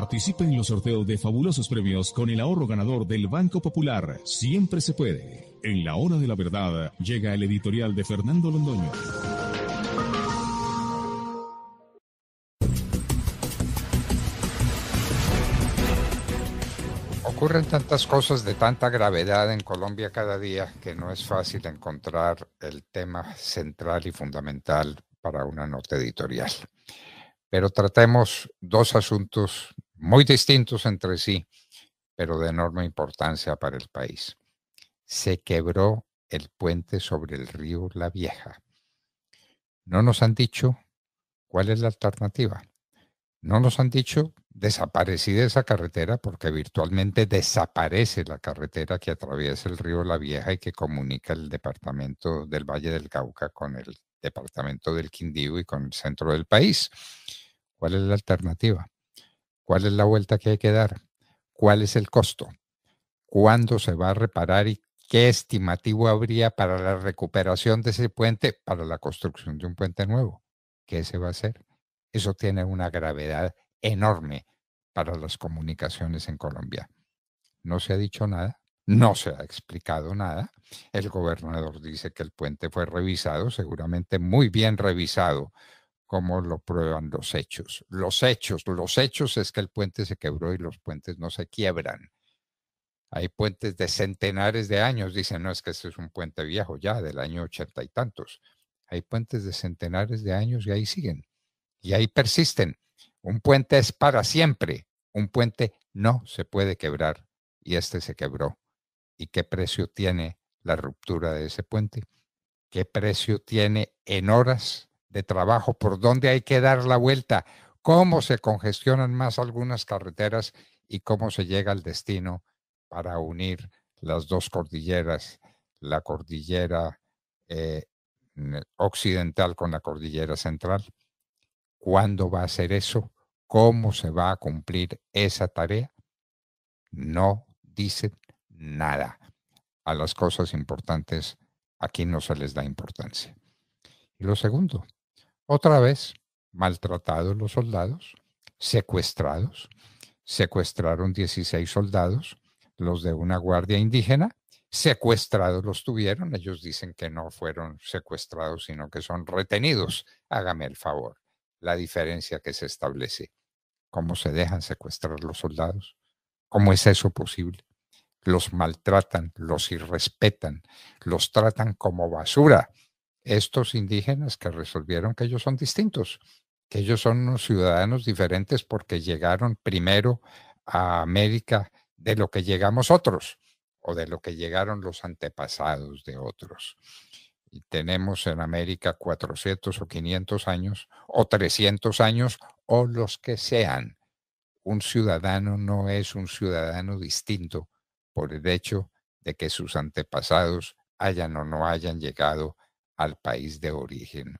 Participa en los sorteos de fabulosos premios con el ahorro ganador del Banco Popular. Siempre se puede. En la hora de la verdad llega el editorial de Fernando Londoño. Ocurren tantas cosas de tanta gravedad en Colombia cada día que no es fácil encontrar el tema central y fundamental para una nota editorial pero tratemos dos asuntos muy distintos entre sí, pero de enorme importancia para el país. Se quebró el puente sobre el río La Vieja. No nos han dicho cuál es la alternativa. No nos han dicho desaparecida esa carretera porque virtualmente desaparece la carretera que atraviesa el río La Vieja y que comunica el departamento del Valle del Cauca con el departamento del Quindío y con el centro del país. ¿Cuál es la alternativa? cuál es la vuelta que hay que dar, cuál es el costo, cuándo se va a reparar y qué estimativo habría para la recuperación de ese puente, para la construcción de un puente nuevo. ¿Qué se va a hacer? Eso tiene una gravedad enorme para las comunicaciones en Colombia. No se ha dicho nada, no se ha explicado nada. El gobernador dice que el puente fue revisado, seguramente muy bien revisado ¿Cómo lo prueban los hechos. Los hechos, los hechos es que el puente se quebró y los puentes no se quiebran. Hay puentes de centenares de años, dicen, no es que este es un puente viejo ya, del año ochenta y tantos. Hay puentes de centenares de años y ahí siguen, y ahí persisten. Un puente es para siempre, un puente no se puede quebrar y este se quebró. ¿Y qué precio tiene la ruptura de ese puente? ¿Qué precio tiene en horas de trabajo, por dónde hay que dar la vuelta, cómo se congestionan más algunas carreteras y cómo se llega al destino para unir las dos cordilleras, la cordillera eh, occidental con la cordillera central. ¿Cuándo va a ser eso? ¿Cómo se va a cumplir esa tarea? No dicen nada. A las cosas importantes aquí no se les da importancia. Y lo segundo, otra vez, maltratados los soldados, secuestrados. Secuestraron 16 soldados, los de una guardia indígena. Secuestrados los tuvieron. Ellos dicen que no fueron secuestrados, sino que son retenidos. Hágame el favor. La diferencia que se establece. ¿Cómo se dejan secuestrar los soldados? ¿Cómo es eso posible? Los maltratan, los irrespetan, los tratan como basura estos indígenas que resolvieron que ellos son distintos, que ellos son unos ciudadanos diferentes porque llegaron primero a América de lo que llegamos otros o de lo que llegaron los antepasados de otros. Y tenemos en América 400 o 500 años o 300 años o los que sean. Un ciudadano no es un ciudadano distinto por el hecho de que sus antepasados hayan o no hayan llegado al país de origen,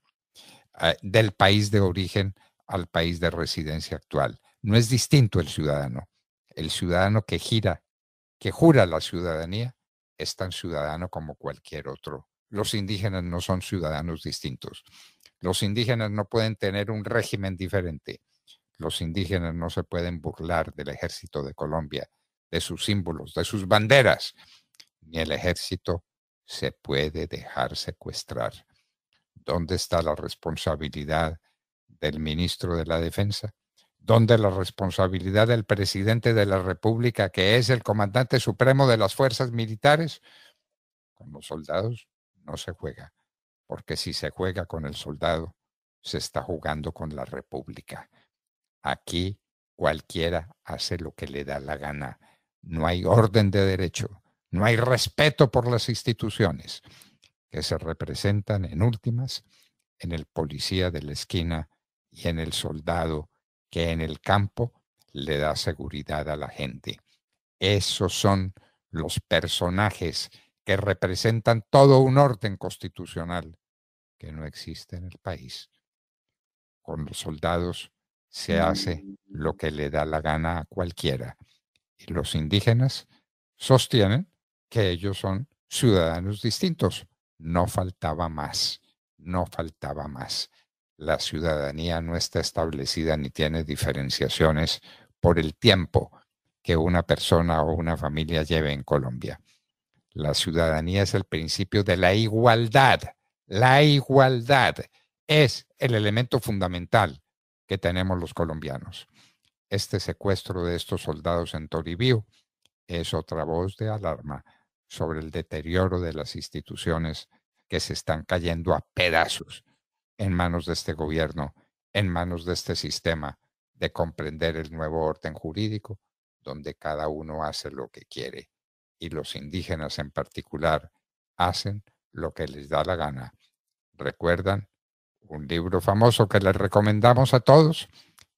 eh, del país de origen al país de residencia actual. No es distinto el ciudadano. El ciudadano que gira, que jura la ciudadanía, es tan ciudadano como cualquier otro. Los indígenas no son ciudadanos distintos. Los indígenas no pueden tener un régimen diferente. Los indígenas no se pueden burlar del ejército de Colombia, de sus símbolos, de sus banderas, ni el ejército se puede dejar secuestrar. ¿Dónde está la responsabilidad del ministro de la Defensa? ¿Dónde la responsabilidad del presidente de la República, que es el comandante supremo de las fuerzas militares? Con los soldados no se juega, porque si se juega con el soldado, se está jugando con la República. Aquí cualquiera hace lo que le da la gana. No hay orden de derecho, no hay respeto por las instituciones que se representan en últimas en el policía de la esquina y en el soldado que en el campo le da seguridad a la gente. Esos son los personajes que representan todo un orden constitucional que no existe en el país. Con los soldados se hace lo que le da la gana a cualquiera. Y los indígenas sostienen que ellos son ciudadanos distintos. No faltaba más, no faltaba más. La ciudadanía no está establecida ni tiene diferenciaciones por el tiempo que una persona o una familia lleve en Colombia. La ciudadanía es el principio de la igualdad. La igualdad es el elemento fundamental que tenemos los colombianos. Este secuestro de estos soldados en Toribío es otra voz de alarma sobre el deterioro de las instituciones que se están cayendo a pedazos en manos de este gobierno, en manos de este sistema, de comprender el nuevo orden jurídico, donde cada uno hace lo que quiere y los indígenas en particular hacen lo que les da la gana. ¿Recuerdan un libro famoso que les recomendamos a todos?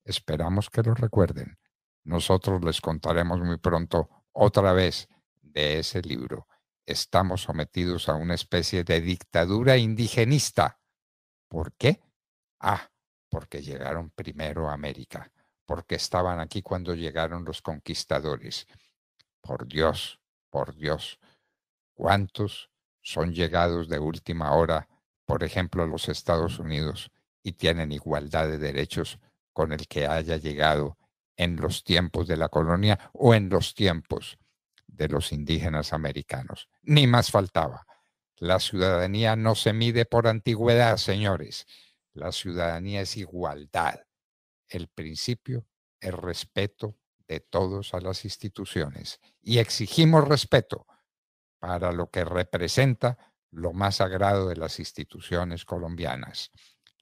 Esperamos que lo recuerden. Nosotros les contaremos muy pronto otra vez de ese libro, estamos sometidos a una especie de dictadura indigenista. ¿Por qué? Ah, porque llegaron primero a América, porque estaban aquí cuando llegaron los conquistadores. Por Dios, por Dios, ¿cuántos son llegados de última hora, por ejemplo, a los Estados Unidos, y tienen igualdad de derechos con el que haya llegado en los tiempos de la colonia o en los tiempos de los indígenas americanos. Ni más faltaba. La ciudadanía no se mide por antigüedad, señores. La ciudadanía es igualdad. El principio es respeto de todos a las instituciones. Y exigimos respeto para lo que representa lo más sagrado de las instituciones colombianas,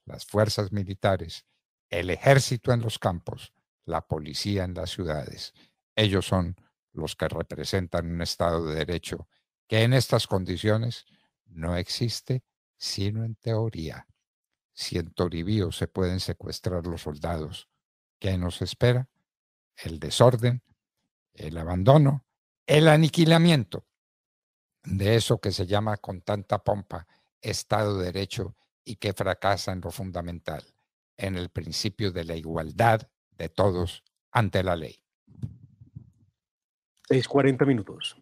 las fuerzas militares, el ejército en los campos, la policía en las ciudades. Ellos son los que representan un Estado de Derecho, que en estas condiciones no existe sino en teoría. Si en Toribío se pueden secuestrar los soldados, ¿qué nos espera? El desorden, el abandono, el aniquilamiento de eso que se llama con tanta pompa Estado de Derecho y que fracasa en lo fundamental, en el principio de la igualdad de todos ante la ley. 40 minutos.